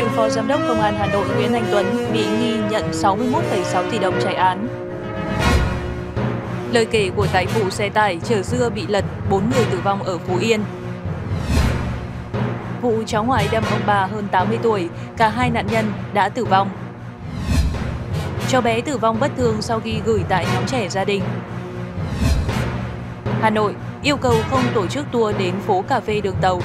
Cựu Phó Giám đốc Công an Hà Nội Nguyễn Anh Tuấn bị nghi nhận 61,6 tỷ đồng chạy án. Lời kể của tài vụ xe tải chở dưa bị lật, 4 người tử vong ở Phú Yên. Vụ cháu ngoại đâm ông bà hơn 80 tuổi, cả hai nạn nhân đã tử vong. Cháu bé tử vong bất thường sau khi gửi tại nhóm trẻ gia đình. Hà Nội yêu cầu không tổ chức tour đến phố cà phê đường tàu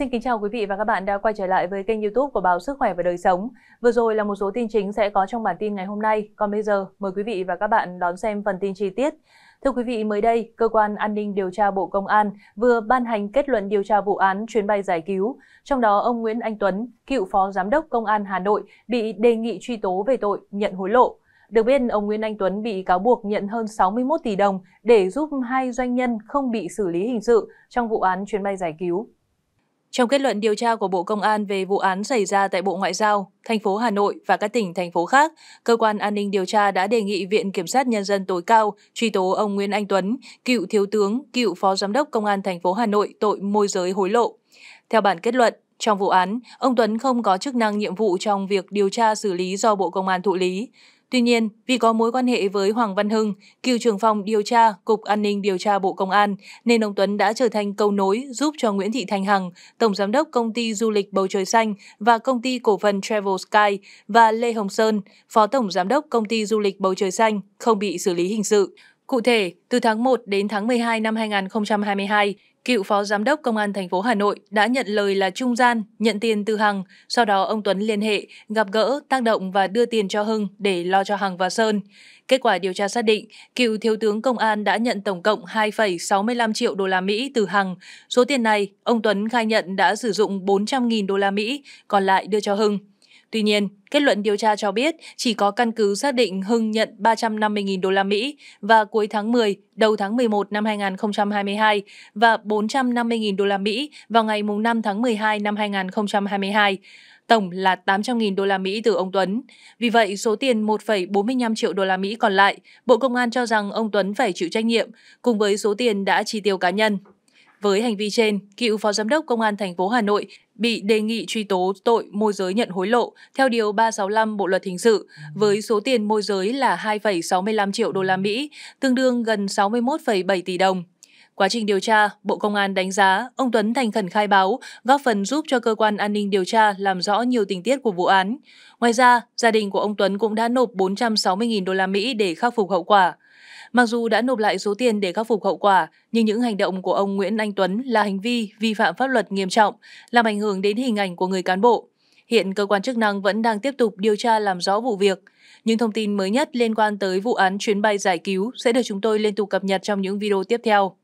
Xin kính chào quý vị và các bạn đã quay trở lại với kênh youtube của Báo Sức Khỏe và Đời Sống. Vừa rồi là một số tin chính sẽ có trong bản tin ngày hôm nay. Còn bây giờ, mời quý vị và các bạn đón xem phần tin chi tiết. Thưa quý vị, mới đây, Cơ quan An ninh Điều tra Bộ Công an vừa ban hành kết luận điều tra vụ án chuyến bay giải cứu. Trong đó, ông Nguyễn Anh Tuấn, cựu Phó Giám đốc Công an Hà Nội, bị đề nghị truy tố về tội nhận hối lộ. Được biết, ông Nguyễn Anh Tuấn bị cáo buộc nhận hơn 61 tỷ đồng để giúp hai doanh nhân không bị xử lý hình sự trong vụ án chuyến bay giải cứu. Trong kết luận điều tra của Bộ Công an về vụ án xảy ra tại Bộ Ngoại giao, thành phố Hà Nội và các tỉnh, thành phố khác, Cơ quan An ninh điều tra đã đề nghị Viện Kiểm sát Nhân dân tối cao truy tố ông Nguyễn Anh Tuấn, cựu thiếu tướng, cựu phó giám đốc Công an thành phố Hà Nội tội môi giới hối lộ. Theo bản kết luận, trong vụ án, ông Tuấn không có chức năng nhiệm vụ trong việc điều tra xử lý do Bộ Công an thụ lý. Tuy nhiên, vì có mối quan hệ với Hoàng Văn Hưng, cựu trưởng phòng điều tra Cục An ninh điều tra Bộ Công an, nên ông Tuấn đã trở thành cầu nối giúp cho Nguyễn Thị Thanh Hằng, Tổng Giám đốc Công ty Du lịch Bầu Trời Xanh và Công ty Cổ phần Travel Sky và Lê Hồng Sơn, Phó Tổng Giám đốc Công ty Du lịch Bầu Trời Xanh không bị xử lý hình sự. Cụ thể, từ tháng 1 đến tháng 12 năm 2022, Cựu Phó Giám đốc Công an thành phố Hà Nội đã nhận lời là trung gian, nhận tiền từ Hằng, sau đó ông Tuấn liên hệ, gặp gỡ, tác động và đưa tiền cho Hưng để lo cho Hằng và Sơn. Kết quả điều tra xác định, cựu Thiếu tướng Công an đã nhận tổng cộng 2,65 triệu đô la Mỹ từ Hằng. Số tiền này, ông Tuấn khai nhận đã sử dụng 400.000 đô la Mỹ, còn lại đưa cho Hưng. Tuy nhiên, kết luận điều tra cho biết chỉ có căn cứ xác định Hưng nhận 350.000 đô la Mỹ và cuối tháng 10, đầu tháng 11 năm 2022 và 450.000 đô la Mỹ vào ngày 5 tháng 12 năm 2022 tổng là 800.000 đô la Mỹ từ ông Tuấn. Vì vậy, số tiền 1,45 triệu đô la Mỹ còn lại, Bộ Công an cho rằng ông Tuấn phải chịu trách nhiệm cùng với số tiền đã chi tiêu cá nhân. Với hành vi trên, cựu Phó Giám đốc Công an thành phố Hà Nội bị đề nghị truy tố tội môi giới nhận hối lộ theo điều 365 Bộ luật hình sự với số tiền môi giới là 2,65 triệu đô la Mỹ, tương đương gần 61,7 tỷ đồng. Quá trình điều tra, Bộ Công an đánh giá ông Tuấn thành khẩn khai báo, góp phần giúp cho cơ quan an ninh điều tra làm rõ nhiều tình tiết của vụ án. Ngoài ra, gia đình của ông Tuấn cũng đã nộp 460.000 đô la Mỹ để khắc phục hậu quả. Mặc dù đã nộp lại số tiền để khắc phục hậu quả, nhưng những hành động của ông Nguyễn Anh Tuấn là hành vi vi phạm pháp luật nghiêm trọng, làm ảnh hưởng đến hình ảnh của người cán bộ. Hiện cơ quan chức năng vẫn đang tiếp tục điều tra làm rõ vụ việc. Những thông tin mới nhất liên quan tới vụ án chuyến bay giải cứu sẽ được chúng tôi liên tục cập nhật trong những video tiếp theo.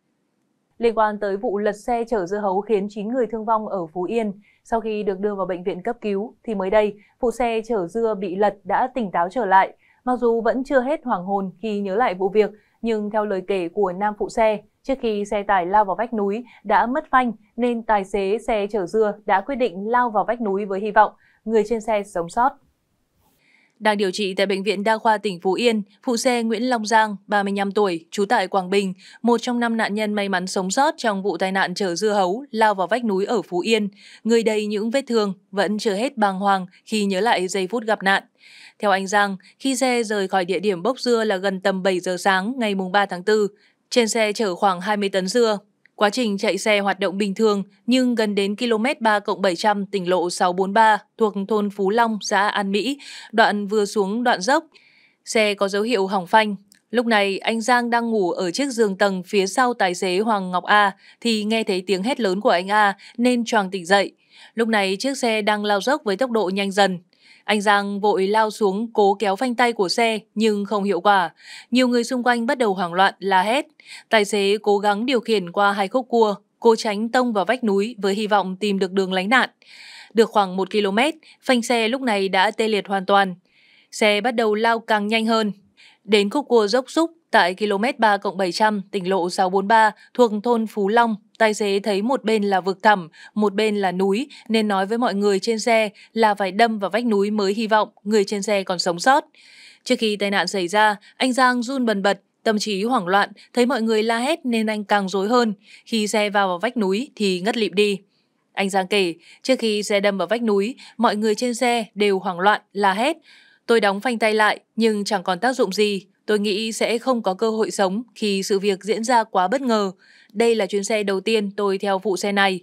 Liên quan tới vụ lật xe chở dưa hấu khiến 9 người thương vong ở Phú Yên, sau khi được đưa vào bệnh viện cấp cứu thì mới đây, vụ xe chở dưa bị lật đã tỉnh táo trở lại Mặc dù vẫn chưa hết hoàng hồn khi nhớ lại vụ việc, nhưng theo lời kể của nam phụ xe, trước khi xe tải lao vào vách núi đã mất phanh nên tài xế xe chở dưa đã quyết định lao vào vách núi với hy vọng người trên xe sống sót. Đang điều trị tại Bệnh viện Đa khoa tỉnh Phú Yên, phụ xe Nguyễn Long Giang, 35 tuổi, trú tại Quảng Bình, một trong năm nạn nhân may mắn sống sót trong vụ tai nạn chở dưa hấu lao vào vách núi ở Phú Yên. Người đầy những vết thương, vẫn chưa hết bàng hoàng khi nhớ lại giây phút gặp nạn. Theo anh Giang, khi xe rời khỏi địa điểm bốc dưa là gần tầm 7 giờ sáng ngày 3 tháng 4, trên xe chở khoảng 20 tấn dưa. Quá trình chạy xe hoạt động bình thường nhưng gần đến km 3 700 tỉnh lộ 643 thuộc thôn Phú Long, xã An Mỹ, đoạn vừa xuống đoạn dốc. Xe có dấu hiệu hỏng phanh. Lúc này, anh Giang đang ngủ ở chiếc giường tầng phía sau tài xế Hoàng Ngọc A thì nghe thấy tiếng hét lớn của anh A nên choàng tỉnh dậy. Lúc này, chiếc xe đang lao dốc với tốc độ nhanh dần. Anh Giang vội lao xuống cố kéo phanh tay của xe nhưng không hiệu quả. Nhiều người xung quanh bắt đầu hoảng loạn la hét. Tài xế cố gắng điều khiển qua hai khúc cua, cố tránh tông vào vách núi với hy vọng tìm được đường lánh nạn. Được khoảng 1 km, phanh xe lúc này đã tê liệt hoàn toàn. Xe bắt đầu lao càng nhanh hơn, đến khúc cua dốc xúc tại km 3 700 tỉnh lộ 643 thuộc thôn Phú Long. Tài xế thấy một bên là vực thẳm, một bên là núi nên nói với mọi người trên xe là phải đâm vào vách núi mới hy vọng người trên xe còn sống sót. Trước khi tai nạn xảy ra, anh Giang run bần bật Tâm trí hoảng loạn, thấy mọi người la hét nên anh càng rối hơn. Khi xe vào vào vách núi thì ngất lịm đi. Anh Giang kể, trước khi xe đâm vào vách núi, mọi người trên xe đều hoảng loạn, la hét. Tôi đóng phanh tay lại nhưng chẳng còn tác dụng gì. Tôi nghĩ sẽ không có cơ hội sống khi sự việc diễn ra quá bất ngờ. Đây là chuyến xe đầu tiên tôi theo vụ xe này.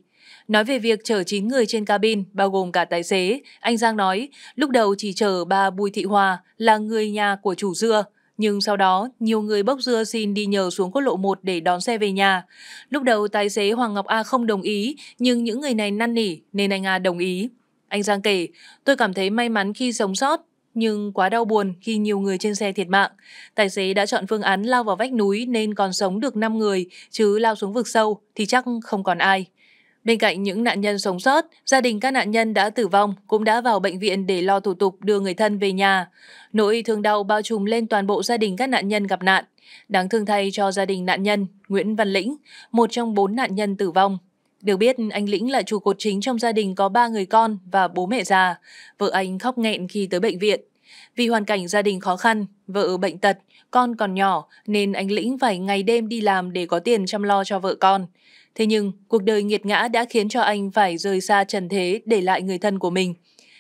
Nói về việc chở 9 người trên cabin, bao gồm cả tài xế, anh Giang nói lúc đầu chỉ chở bà Bùi Thị Hòa là người nhà của chủ dưa. Nhưng sau đó, nhiều người bốc dưa xin đi nhờ xuống quốc lộ 1 để đón xe về nhà. Lúc đầu tài xế Hoàng Ngọc A không đồng ý, nhưng những người này năn nỉ nên anh A đồng ý. Anh Giang kể, tôi cảm thấy may mắn khi sống sót nhưng quá đau buồn khi nhiều người trên xe thiệt mạng. Tài xế đã chọn phương án lao vào vách núi nên còn sống được 5 người, chứ lao xuống vực sâu thì chắc không còn ai. Bên cạnh những nạn nhân sống sót, gia đình các nạn nhân đã tử vong cũng đã vào bệnh viện để lo thủ tục đưa người thân về nhà. Nỗi thương đau bao trùm lên toàn bộ gia đình các nạn nhân gặp nạn. Đáng thương thay cho gia đình nạn nhân Nguyễn Văn Lĩnh, một trong bốn nạn nhân tử vong. Được biết, anh Lĩnh là trụ cột chính trong gia đình có ba người con và bố mẹ già. Vợ anh khóc nghẹn khi tới bệnh viện. Vì hoàn cảnh gia đình khó khăn, vợ bệnh tật, con còn nhỏ nên anh Lĩnh phải ngày đêm đi làm để có tiền chăm lo cho vợ con. Thế nhưng, cuộc đời nghiệt ngã đã khiến cho anh phải rời xa trần thế để lại người thân của mình.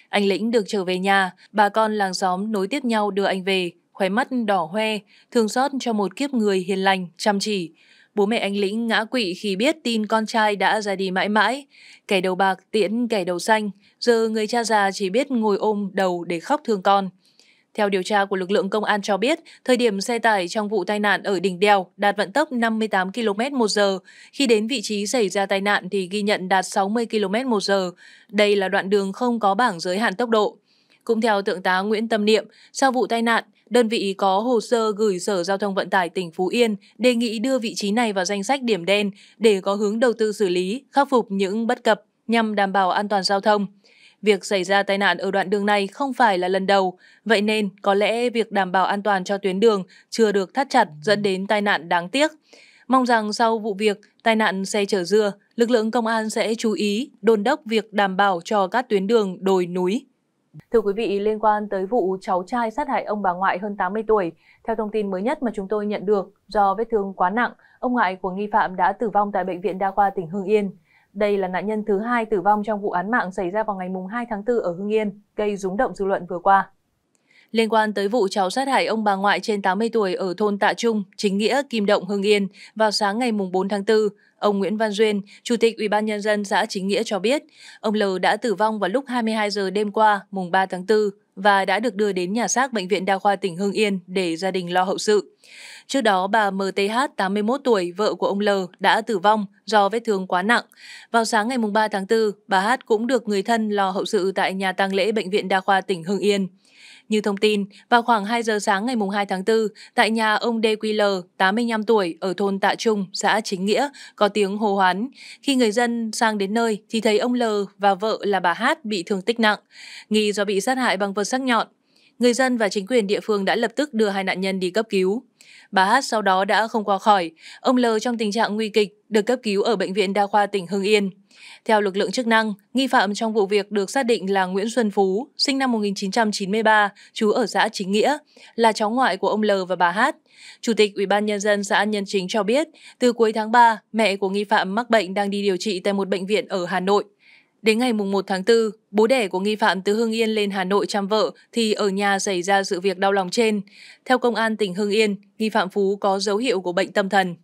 Anh Lĩnh được trở về nhà, bà con làng xóm nối tiếp nhau đưa anh về, khóe mắt đỏ hoe, thương xót cho một kiếp người hiền lành, chăm chỉ. Bố mẹ anh Lĩnh ngã quỵ khi biết tin con trai đã ra đi mãi mãi. Kẻ đầu bạc tiễn kẻ đầu xanh, giờ người cha già chỉ biết ngồi ôm đầu để khóc thương con. Theo điều tra của lực lượng công an cho biết, thời điểm xe tải trong vụ tai nạn ở đỉnh đèo đạt vận tốc 58 km một giờ. Khi đến vị trí xảy ra tai nạn thì ghi nhận đạt 60 km một giờ. Đây là đoạn đường không có bảng giới hạn tốc độ. Cũng theo Thượng tá Nguyễn Tâm Niệm, sau vụ tai nạn, Đơn vị có hồ sơ gửi Sở Giao thông Vận tải tỉnh Phú Yên đề nghị đưa vị trí này vào danh sách điểm đen để có hướng đầu tư xử lý, khắc phục những bất cập nhằm đảm bảo an toàn giao thông. Việc xảy ra tai nạn ở đoạn đường này không phải là lần đầu, vậy nên có lẽ việc đảm bảo an toàn cho tuyến đường chưa được thắt chặt dẫn đến tai nạn đáng tiếc. Mong rằng sau vụ việc tai nạn xe chở dưa, lực lượng công an sẽ chú ý đôn đốc việc đảm bảo cho các tuyến đường đồi núi Thưa quý vị, liên quan tới vụ cháu trai sát hại ông bà ngoại hơn 80 tuổi, theo thông tin mới nhất mà chúng tôi nhận được, do vết thương quá nặng, ông ngoại của nghi phạm đã tử vong tại Bệnh viện Đa khoa tỉnh Hưng Yên. Đây là nạn nhân thứ hai tử vong trong vụ án mạng xảy ra vào ngày 2 tháng 4 ở Hưng Yên, gây rúng động dư luận vừa qua. Liên quan tới vụ cháu sát hại ông bà ngoại trên 80 tuổi ở thôn Tạ Trung, Chính Nghĩa, Kim Động, Hưng Yên vào sáng ngày 4 tháng 4, Ông Nguyễn Văn Duyên, Chủ tịch Ủy ban nhân dân xã Chính Nghĩa cho biết, ông L đã tử vong vào lúc 22 giờ đêm qua, mùng 3 tháng 4 và đã được đưa đến nhà xác bệnh viện đa khoa tỉnh Hưng Yên để gia đình lo hậu sự. Trước đó, bà MTH, 81 tuổi, vợ của ông L, đã tử vong do vết thương quá nặng. Vào sáng ngày 3 tháng 4, bà H cũng được người thân lo hậu sự tại nhà tang lễ Bệnh viện Đa khoa tỉnh Hưng Yên. Như thông tin, vào khoảng 2 giờ sáng ngày 2 tháng 4, tại nhà ông DQL Quy L, 85 tuổi, ở thôn Tạ Trung, xã Chính Nghĩa, có tiếng hô hoán. Khi người dân sang đến nơi thì thấy ông L và vợ là bà Hát bị thương tích nặng, nghi do bị sát hại bằng vật sắc nhọn. Người dân và chính quyền địa phương đã lập tức đưa hai nạn nhân đi cấp cứu. Bà Hát sau đó đã không qua khỏi, ông L trong tình trạng nguy kịch được cấp cứu ở Bệnh viện Đa khoa tỉnh Hưng Yên. Theo lực lượng chức năng, nghi phạm trong vụ việc được xác định là Nguyễn Xuân Phú, sinh năm 1993, trú ở xã Chính Nghĩa, là cháu ngoại của ông L và bà Hát. Chủ tịch Ủy ban nhân dân xã Nhân Chính cho biết, từ cuối tháng 3, mẹ của nghi phạm mắc bệnh đang đi điều trị tại một bệnh viện ở Hà Nội. Đến ngày 1 tháng 4, bố đẻ của nghi phạm từ Hưng Yên lên Hà Nội chăm vợ thì ở nhà xảy ra sự việc đau lòng trên. Theo công an tỉnh Hưng Yên, nghi phạm Phú có dấu hiệu của bệnh tâm thần.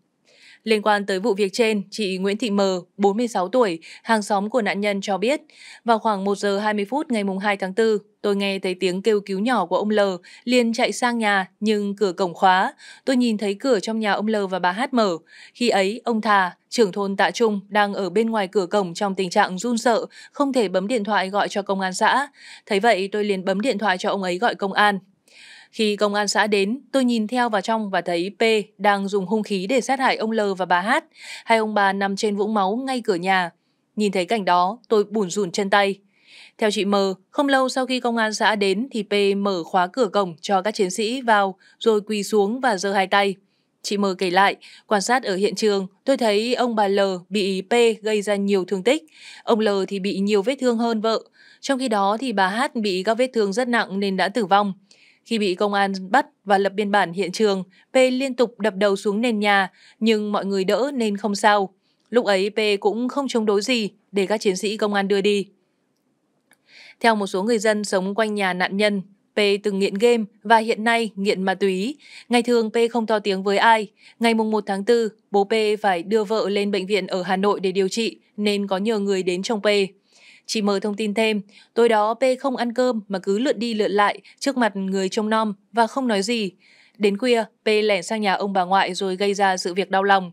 Liên quan tới vụ việc trên, chị Nguyễn Thị Mờ, 46 tuổi, hàng xóm của nạn nhân cho biết, vào khoảng 1 giờ 20 phút ngày 2 tháng 4, tôi nghe thấy tiếng kêu cứu nhỏ của ông L, liền chạy sang nhà nhưng cửa cổng khóa. Tôi nhìn thấy cửa trong nhà ông L và bà Hát mở. Khi ấy, ông Thà, trưởng thôn Tạ Trung, đang ở bên ngoài cửa cổng trong tình trạng run sợ, không thể bấm điện thoại gọi cho công an xã. Thấy vậy, tôi liền bấm điện thoại cho ông ấy gọi công an. Khi công an xã đến, tôi nhìn theo vào trong và thấy P đang dùng hung khí để sát hại ông L và bà Hát. Hai ông bà nằm trên vũng máu ngay cửa nhà. Nhìn thấy cảnh đó, tôi bùn rùn chân tay. Theo chị M, không lâu sau khi công an xã đến thì P mở khóa cửa cổng cho các chiến sĩ vào rồi quỳ xuống và giơ hai tay. Chị M kể lại, quan sát ở hiện trường, tôi thấy ông bà L bị P gây ra nhiều thương tích, ông L thì bị nhiều vết thương hơn vợ. Trong khi đó thì bà H bị các vết thương rất nặng nên đã tử vong. Khi bị công an bắt và lập biên bản hiện trường, P liên tục đập đầu xuống nền nhà, nhưng mọi người đỡ nên không sao. Lúc ấy P cũng không chống đối gì để các chiến sĩ công an đưa đi. Theo một số người dân sống quanh nhà nạn nhân, P từng nghiện game và hiện nay nghiện ma túy. Ngày thường P không to tiếng với ai. Ngày mùng 1 tháng 4, bố P phải đưa vợ lên bệnh viện ở Hà Nội để điều trị nên có nhờ người đến trông P. Chị mời thông tin thêm, tối đó P không ăn cơm mà cứ lượn đi lượn lại trước mặt người trông nom và không nói gì. Đến khuya, P lẻn sang nhà ông bà ngoại rồi gây ra sự việc đau lòng.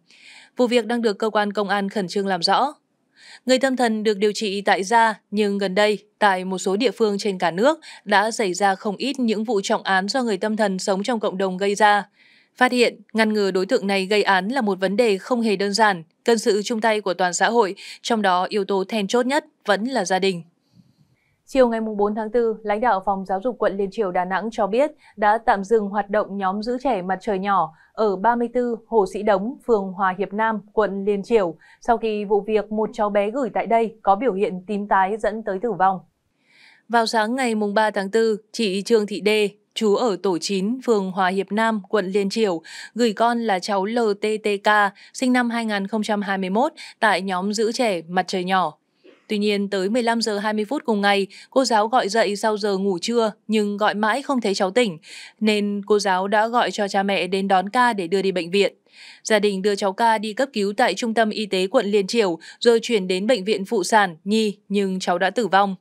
Vụ việc đang được cơ quan công an khẩn trương làm rõ. Người tâm thần được điều trị tại gia, nhưng gần đây, tại một số địa phương trên cả nước đã xảy ra không ít những vụ trọng án do người tâm thần sống trong cộng đồng gây ra. Phát hiện, ngăn ngừa đối tượng này gây án là một vấn đề không hề đơn giản cần sự chung tay của toàn xã hội, trong đó yếu tố then chốt nhất vẫn là gia đình. Chiều ngày 4 tháng 4, lãnh đạo Phòng Giáo dục quận Liên Triều Đà Nẵng cho biết đã tạm dừng hoạt động nhóm giữ trẻ mặt trời nhỏ ở 34 Hồ Sĩ Đống, phường Hòa Hiệp Nam, quận Liên Triều, sau khi vụ việc một cháu bé gửi tại đây có biểu hiện tím tái dẫn tới tử vong. Vào sáng ngày 3 tháng 4, chị Trương Thị Đê, chú ở tổ 9, phường Hòa Hiệp Nam, quận Liên triều gửi con là cháu LTTK, sinh năm 2021, tại nhóm giữ trẻ Mặt Trời Nhỏ, Tuy nhiên, tới 15 giờ 20 phút cùng ngày, cô giáo gọi dậy sau giờ ngủ trưa nhưng gọi mãi không thấy cháu tỉnh, nên cô giáo đã gọi cho cha mẹ đến đón ca để đưa đi bệnh viện. Gia đình đưa cháu ca đi cấp cứu tại trung tâm y tế quận Liên Triểu rồi chuyển đến bệnh viện phụ sản, nhi nhưng cháu đã tử vong.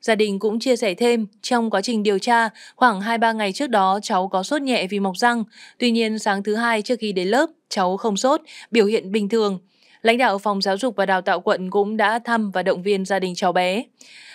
Gia đình cũng chia sẻ thêm, trong quá trình điều tra, khoảng 2-3 ngày trước đó cháu có sốt nhẹ vì mọc răng. Tuy nhiên sáng thứ hai trước khi đến lớp, cháu không sốt, biểu hiện bình thường. Lãnh đạo phòng giáo dục và đào tạo quận cũng đã thăm và động viên gia đình cháu bé.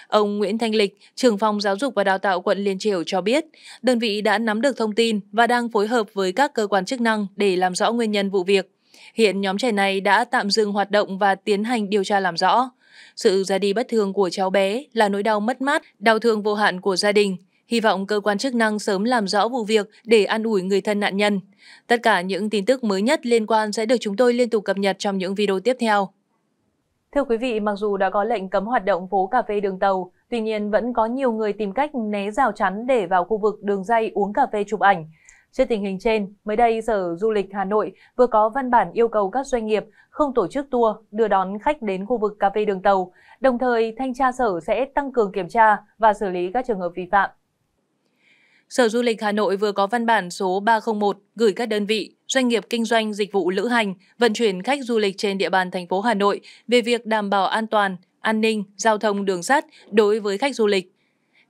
Ông Nguyễn Thanh Lịch, trưởng phòng giáo dục và đào tạo quận Liên Triều cho biết, đơn vị đã nắm được thông tin và đang phối hợp với các cơ quan chức năng để làm rõ nguyên nhân vụ việc. Hiện nhóm trẻ này đã tạm dừng hoạt động và tiến hành điều tra làm rõ. Sự ra đi bất thường của cháu bé là nỗi đau mất mát, đau thương vô hạn của gia đình. Hy vọng cơ quan chức năng sớm làm rõ vụ việc để an ủi người thân nạn nhân. Tất cả những tin tức mới nhất liên quan sẽ được chúng tôi liên tục cập nhật trong những video tiếp theo. Thưa quý vị, mặc dù đã có lệnh cấm hoạt động phố cà phê đường tàu, tuy nhiên vẫn có nhiều người tìm cách né rào chắn để vào khu vực đường dây uống cà phê chụp ảnh. Trước tình hình trên, mới đây Sở Du lịch Hà Nội vừa có văn bản yêu cầu các doanh nghiệp không tổ chức tour đưa đón khách đến khu vực cà phê đường tàu, đồng thời thanh tra sở sẽ tăng cường kiểm tra và xử lý các trường hợp vi phạm. Sở Du lịch Hà Nội vừa có văn bản số 301 gửi các đơn vị, doanh nghiệp kinh doanh dịch vụ lữ hành, vận chuyển khách du lịch trên địa bàn thành phố Hà Nội về việc đảm bảo an toàn, an ninh, giao thông đường sắt đối với khách du lịch.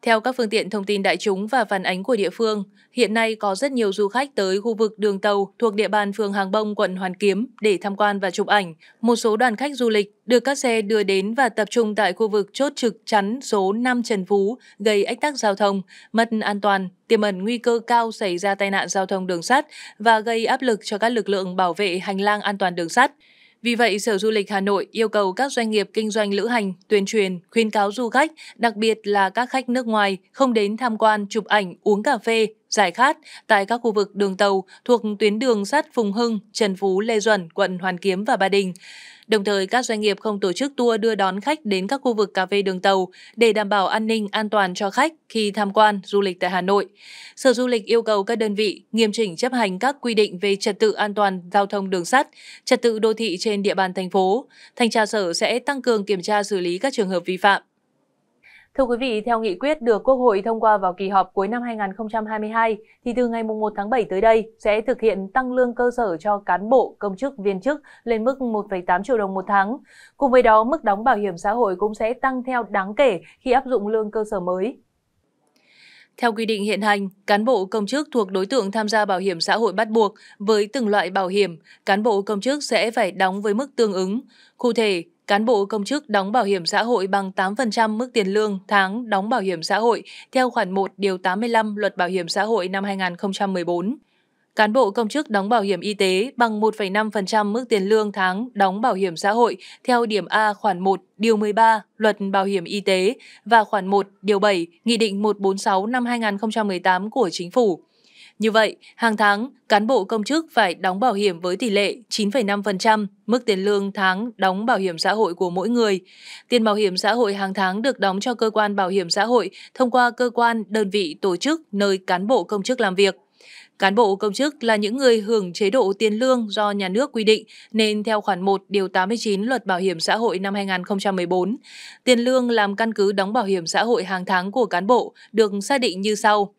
Theo các phương tiện thông tin đại chúng và phản ánh của địa phương, hiện nay có rất nhiều du khách tới khu vực đường tàu thuộc địa bàn phường Hàng Bông, quận Hoàn Kiếm để tham quan và chụp ảnh. Một số đoàn khách du lịch được các xe đưa đến và tập trung tại khu vực chốt trực chắn số 5 Trần Phú gây ách tắc giao thông, mất an toàn, tiềm ẩn nguy cơ cao xảy ra tai nạn giao thông đường sắt và gây áp lực cho các lực lượng bảo vệ hành lang an toàn đường sắt. Vì vậy, Sở Du lịch Hà Nội yêu cầu các doanh nghiệp kinh doanh lữ hành tuyên truyền, khuyến cáo du khách, đặc biệt là các khách nước ngoài không đến tham quan, chụp ảnh, uống cà phê giải khát tại các khu vực đường tàu thuộc tuyến đường sắt Phùng Hưng, Trần Phú, Lê Duẩn, quận Hoàn Kiếm và Ba Đình. Đồng thời, các doanh nghiệp không tổ chức tour đưa đón khách đến các khu vực cà phê đường tàu để đảm bảo an ninh an toàn cho khách khi tham quan du lịch tại Hà Nội. Sở Du lịch yêu cầu các đơn vị nghiêm chỉnh chấp hành các quy định về trật tự an toàn giao thông đường sắt, trật tự đô thị trên địa bàn thành phố. Thanh tra sở sẽ tăng cường kiểm tra xử lý các trường hợp vi phạm. Thưa quý vị, theo nghị quyết được Quốc hội thông qua vào kỳ họp cuối năm 2022, thì từ ngày 1 tháng 7 tới đây sẽ thực hiện tăng lương cơ sở cho cán bộ, công chức, viên chức lên mức 1,8 triệu đồng một tháng. Cùng với đó, mức đóng bảo hiểm xã hội cũng sẽ tăng theo đáng kể khi áp dụng lương cơ sở mới. Theo quy định hiện hành, cán bộ công chức thuộc đối tượng tham gia bảo hiểm xã hội bắt buộc với từng loại bảo hiểm, cán bộ công chức sẽ phải đóng với mức tương ứng. Cụ thể, Cán bộ công chức đóng bảo hiểm xã hội bằng 8% mức tiền lương tháng đóng bảo hiểm xã hội theo khoản 1 điều 85 Luật Bảo hiểm xã hội năm 2014. Cán bộ công chức đóng bảo hiểm y tế bằng 1,5% mức tiền lương tháng đóng bảo hiểm xã hội theo điểm A khoản 1 điều 13 Luật Bảo hiểm y tế và khoản 1 điều 7 Nghị định 146 năm 2018 của Chính phủ như vậy, hàng tháng, cán bộ công chức phải đóng bảo hiểm với tỷ lệ 9,5% mức tiền lương tháng đóng bảo hiểm xã hội của mỗi người. Tiền bảo hiểm xã hội hàng tháng được đóng cho cơ quan bảo hiểm xã hội thông qua cơ quan, đơn vị, tổ chức nơi cán bộ công chức làm việc. Cán bộ công chức là những người hưởng chế độ tiền lương do nhà nước quy định nên theo khoản 1 điều 89 Luật Bảo hiểm xã hội năm 2014, tiền lương làm căn cứ đóng bảo hiểm xã hội hàng tháng của cán bộ được xác định như sau: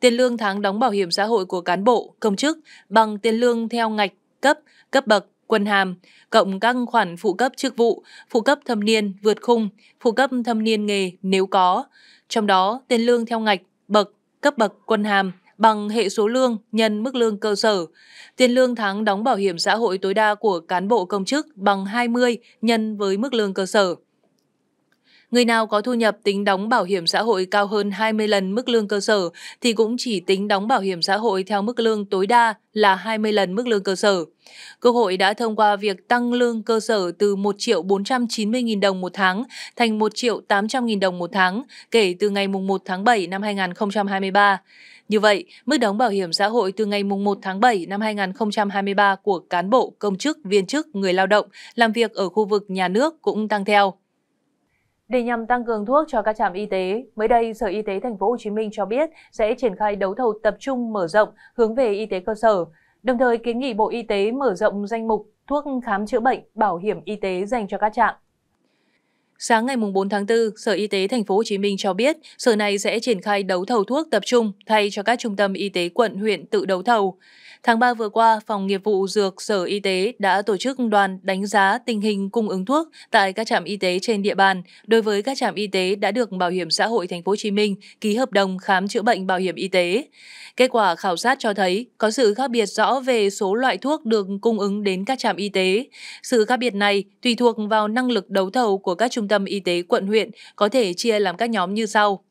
tiền lương tháng đóng bảo hiểm xã hội của cán bộ, công chức bằng tiền lương theo ngạch, cấp, cấp bậc, quân hàm, cộng các khoản phụ cấp chức vụ, phụ cấp thâm niên vượt khung, phụ cấp thâm niên nghề nếu có. Trong đó, tiền lương theo ngạch, bậc, cấp bậc, quân hàm bằng hệ số lương nhân mức lương cơ sở. Tiền lương tháng đóng bảo hiểm xã hội tối đa của cán bộ công chức bằng 20 nhân với mức lương cơ sở. Người nào có thu nhập tính đóng bảo hiểm xã hội cao hơn 20 lần mức lương cơ sở thì cũng chỉ tính đóng bảo hiểm xã hội theo mức lương tối đa là 20 lần mức lương cơ sở. Quốc hội đã thông qua việc tăng lương cơ sở từ 1 triệu 490 nghìn đồng một tháng thành 1 triệu 800 nghìn đồng một tháng kể từ ngày 1 tháng 7 năm 2023. Như vậy, mức đóng bảo hiểm xã hội từ ngày 1 tháng 7 năm 2023 của cán bộ, công chức, viên chức, người lao động làm việc ở khu vực nhà nước cũng tăng theo. Để nhằm tăng cường thuốc cho các trạm y tế, mới đây Sở Y tế Thành phố Hồ Chí Minh cho biết sẽ triển khai đấu thầu tập trung mở rộng hướng về y tế cơ sở, đồng thời kiến nghị Bộ Y tế mở rộng danh mục thuốc khám chữa bệnh, bảo hiểm y tế dành cho các trạm. Sáng ngày 4 tháng 4, Sở Y tế Thành phố Hồ Chí Minh cho biết, sở này sẽ triển khai đấu thầu thuốc tập trung thay cho các trung tâm y tế quận, huyện tự đấu thầu. Tháng 3 vừa qua, Phòng Nghiệp vụ Dược Sở Y tế đã tổ chức đoàn đánh giá tình hình cung ứng thuốc tại các trạm y tế trên địa bàn đối với các trạm y tế đã được Bảo hiểm xã hội Thành phố Hồ Chí Minh ký hợp đồng khám chữa bệnh bảo hiểm y tế. Kết quả khảo sát cho thấy có sự khác biệt rõ về số loại thuốc được cung ứng đến các trạm y tế. Sự khác biệt này tùy thuộc vào năng lực đấu thầu của các trung tâm y tế quận huyện có thể chia làm các nhóm như sau.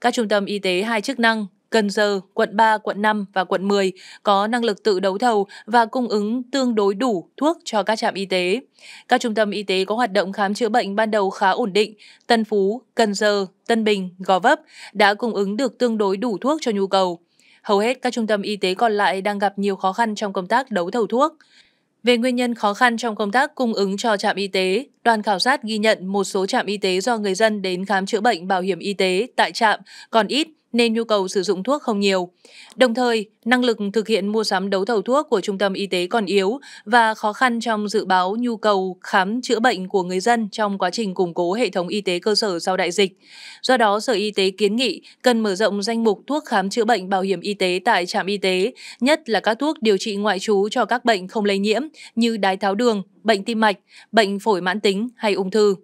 Các trung tâm y tế hai chức năng Cần Giờ, quận 3, quận 5 và quận 10 có năng lực tự đấu thầu và cung ứng tương đối đủ thuốc cho các trạm y tế. Các trung tâm y tế có hoạt động khám chữa bệnh ban đầu khá ổn định. Tân Phú, Cần Giờ, Tân Bình, Gò Vấp đã cung ứng được tương đối đủ thuốc cho nhu cầu. Hầu hết các trung tâm y tế còn lại đang gặp nhiều khó khăn trong công tác đấu thầu thuốc. Về nguyên nhân khó khăn trong công tác cung ứng cho trạm y tế, đoàn khảo sát ghi nhận một số trạm y tế do người dân đến khám chữa bệnh bảo hiểm y tế tại trạm còn ít nên nhu cầu sử dụng thuốc không nhiều. Đồng thời, năng lực thực hiện mua sắm đấu thầu thuốc của trung tâm y tế còn yếu và khó khăn trong dự báo nhu cầu khám chữa bệnh của người dân trong quá trình củng cố hệ thống y tế cơ sở sau đại dịch. Do đó, Sở Y tế kiến nghị cần mở rộng danh mục thuốc khám chữa bệnh bảo hiểm y tế tại trạm y tế, nhất là các thuốc điều trị ngoại trú cho các bệnh không lây nhiễm như đái tháo đường, bệnh tim mạch, bệnh phổi mãn tính hay ung thư.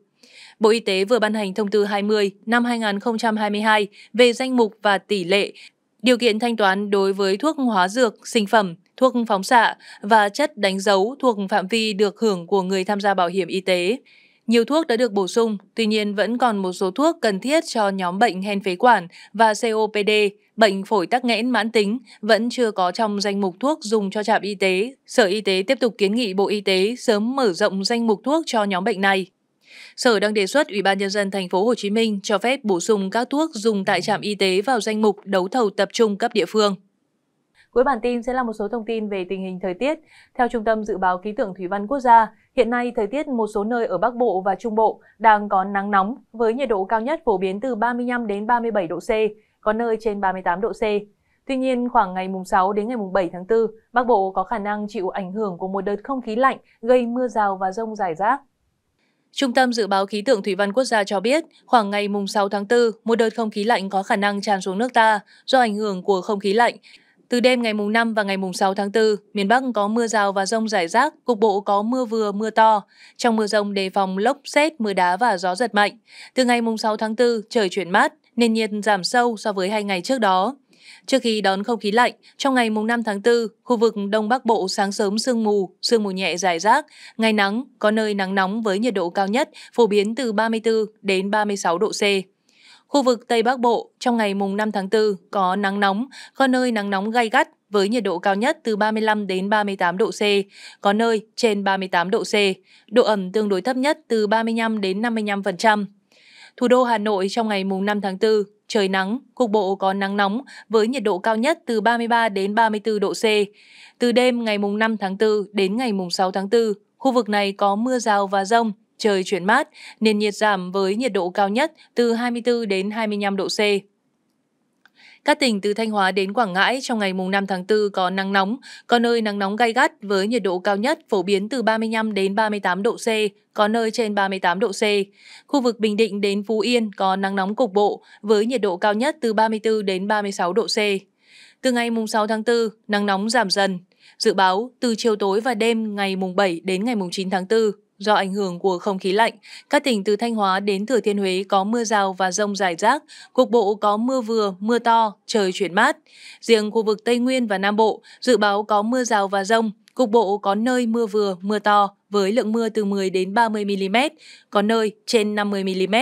Bộ Y tế vừa ban hành thông tư 20 năm 2022 về danh mục và tỷ lệ điều kiện thanh toán đối với thuốc hóa dược, sinh phẩm, thuốc phóng xạ và chất đánh dấu thuộc phạm vi được hưởng của người tham gia bảo hiểm y tế. Nhiều thuốc đã được bổ sung, tuy nhiên vẫn còn một số thuốc cần thiết cho nhóm bệnh hen phế quản và COPD, bệnh phổi tắc nghẽn mãn tính vẫn chưa có trong danh mục thuốc dùng cho trạm y tế. Sở Y tế tiếp tục kiến nghị Bộ Y tế sớm mở rộng danh mục thuốc cho nhóm bệnh này. Sở đang đề xuất Ủy ban nhân dân thành phố Hồ Chí Minh cho phép bổ sung các thuốc dùng tại trạm y tế vào danh mục đấu thầu tập trung cấp địa phương. Cuối bản tin sẽ là một số thông tin về tình hình thời tiết. Theo Trung tâm Dự báo Khí tượng Thủy văn Quốc gia, hiện nay thời tiết một số nơi ở Bắc Bộ và Trung Bộ đang có nắng nóng với nhiệt độ cao nhất phổ biến từ 35 đến 37 độ C, có nơi trên 38 độ C. Tuy nhiên, khoảng ngày mùng 6 đến ngày mùng 7 tháng 4, Bắc Bộ có khả năng chịu ảnh hưởng của một đợt không khí lạnh gây mưa rào và rông rải rác. Trung tâm Dự báo Khí tượng Thủy văn Quốc gia cho biết, khoảng ngày 6 tháng 4, một đợt không khí lạnh có khả năng tràn xuống nước ta do ảnh hưởng của không khí lạnh. Từ đêm ngày mùng 5 và ngày mùng 6 tháng 4, miền Bắc có mưa rào và rông rải rác, cục bộ có mưa vừa, mưa to. Trong mưa rông đề phòng lốc, xét, mưa đá và gió giật mạnh. Từ ngày mùng 6 tháng 4, trời chuyển mát, nền nhiệt giảm sâu so với hai ngày trước đó. Trước khi đón không khí lạnh, trong ngày mùng 5 tháng 4, khu vực Đông Bắc Bộ sáng sớm sương mù, sương mù nhẹ dài rác, ngày nắng, có nơi nắng nóng với nhiệt độ cao nhất phổ biến từ 34 đến 36 độ C. Khu vực Tây Bắc Bộ trong ngày mùng 5 tháng 4 có nắng nóng, có nơi nắng nóng gay gắt với nhiệt độ cao nhất từ 35 đến 38 độ C, có nơi trên 38 độ C, độ ẩm tương đối thấp nhất từ 35 đến 55%. Thủ đô Hà Nội trong ngày mùng 5 tháng 4 trời nắng, cục bộ có nắng nóng với nhiệt độ cao nhất từ 33 đến 34 độ C. Từ đêm ngày mùng 5 tháng 4 đến ngày mùng 6 tháng 4, khu vực này có mưa rào và rông, trời chuyển mát, nền nhiệt giảm với nhiệt độ cao nhất từ 24 đến 25 độ C. Các tỉnh từ Thanh Hóa đến Quảng Ngãi trong ngày mùng 5 tháng 4 có nắng nóng, có nơi nắng nóng gay gắt với nhiệt độ cao nhất phổ biến từ 35 đến 38 độ C, có nơi trên 38 độ C. Khu vực Bình Định đến Phú Yên có nắng nóng cục bộ với nhiệt độ cao nhất từ 34 đến 36 độ C. Từ ngày mùng 6 tháng 4, nắng nóng giảm dần. Dự báo từ chiều tối và đêm ngày mùng 7 đến ngày mùng 9 tháng 4, do ảnh hưởng của không khí lạnh, các tỉnh từ Thanh Hóa đến Thừa Thiên Huế có mưa rào và rông rải rác, cục bộ có mưa vừa, mưa to, trời chuyển mát. Riêng khu vực Tây Nguyên và Nam Bộ dự báo có mưa rào và rông, cục bộ có nơi mưa vừa, mưa to với lượng mưa từ 10 đến 30 mm, có nơi trên 50 mm.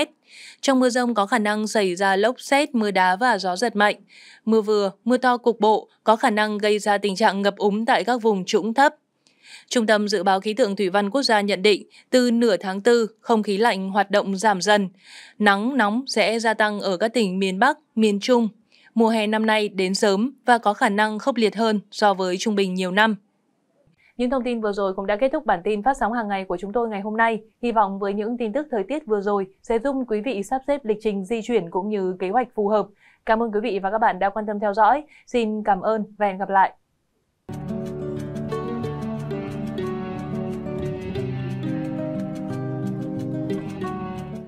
Trong mưa rông có khả năng xảy ra lốc xét, mưa đá và gió giật mạnh. Mưa vừa, mưa to cục bộ có khả năng gây ra tình trạng ngập úng tại các vùng trũng thấp, Trung tâm Dự báo Khí tượng Thủy văn Quốc gia nhận định, từ nửa tháng 4, không khí lạnh hoạt động giảm dần. Nắng nóng sẽ gia tăng ở các tỉnh miền Bắc, miền Trung. Mùa hè năm nay đến sớm và có khả năng khốc liệt hơn so với trung bình nhiều năm. Những thông tin vừa rồi cũng đã kết thúc bản tin phát sóng hàng ngày của chúng tôi ngày hôm nay. Hy vọng với những tin tức thời tiết vừa rồi sẽ giúp quý vị sắp xếp lịch trình di chuyển cũng như kế hoạch phù hợp. Cảm ơn quý vị và các bạn đã quan tâm theo dõi. Xin cảm ơn và hẹn gặp lại.